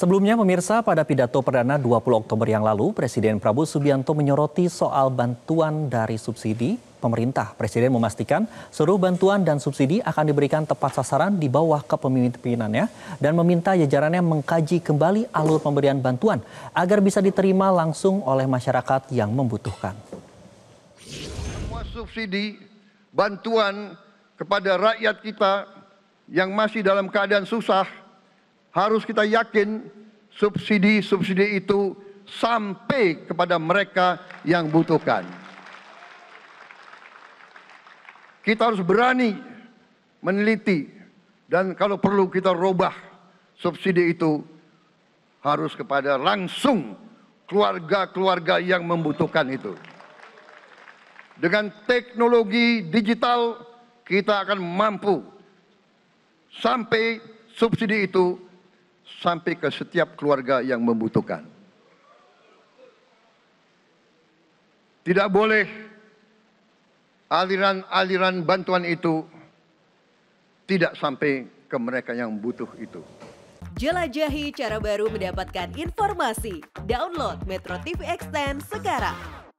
Sebelumnya pemirsa pada pidato perdana 20 Oktober yang lalu Presiden Prabowo Subianto menyoroti soal bantuan dari subsidi pemerintah. Presiden memastikan seluruh bantuan dan subsidi akan diberikan tepat sasaran di bawah kepemimpinannya dan meminta jajarannya mengkaji kembali alur pemberian bantuan agar bisa diterima langsung oleh masyarakat yang membutuhkan. Semua subsidi bantuan kepada rakyat kita yang masih dalam keadaan susah harus kita yakin subsidi-subsidi itu sampai kepada mereka yang butuhkan. Kita harus berani meneliti dan kalau perlu kita rubah subsidi itu harus kepada langsung keluarga-keluarga yang membutuhkan itu. Dengan teknologi digital kita akan mampu sampai subsidi itu sampai ke setiap keluarga yang membutuhkan. Tidak boleh aliran-aliran bantuan itu tidak sampai ke mereka yang butuh itu. Jelajahi cara baru mendapatkan informasi. Download Metro TV Extend sekarang.